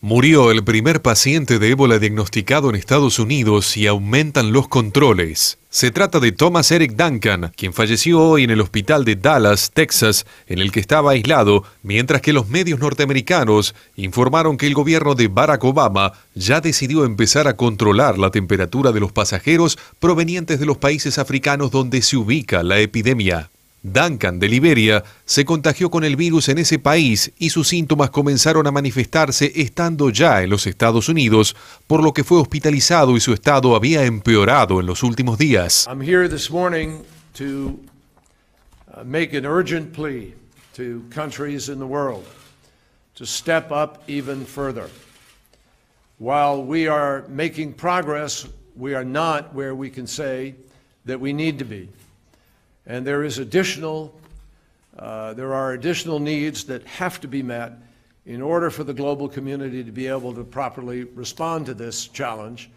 Murió el primer paciente de ébola diagnosticado en Estados Unidos y aumentan los controles. Se trata de Thomas Eric Duncan, quien falleció hoy en el hospital de Dallas, Texas, en el que estaba aislado, mientras que los medios norteamericanos informaron que el gobierno de Barack Obama ya decidió empezar a controlar la temperatura de los pasajeros provenientes de los países africanos donde se ubica la epidemia. Duncan de Liberia se contagió con el virus en ese país y sus síntomas comenzaron a manifestarse estando ya en los Estados Unidos, por lo que fue hospitalizado y su estado había empeorado en los últimos días. I'm here this morning to uh, make an urgent plea to countries in the world to step up even further. While we are making progress, we are not where we can say that we need to be. And there is additional, uh, there are additional needs that have to be met in order for the global community to be able to properly respond to this challenge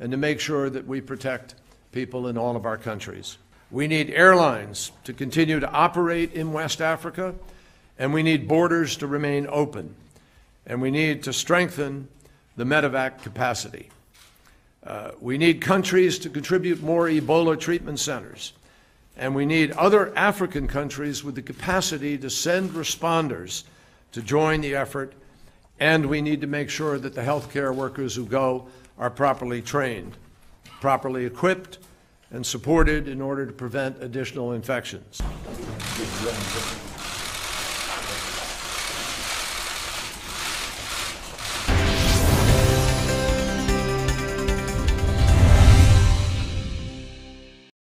and to make sure that we protect people in all of our countries. We need airlines to continue to operate in West Africa, and we need borders to remain open, and we need to strengthen the medevac capacity. Uh, we need countries to contribute more Ebola treatment centers and we need other African countries with the capacity to send responders to join the effort, and we need to make sure that the healthcare workers who go are properly trained, properly equipped, and supported in order to prevent additional infections.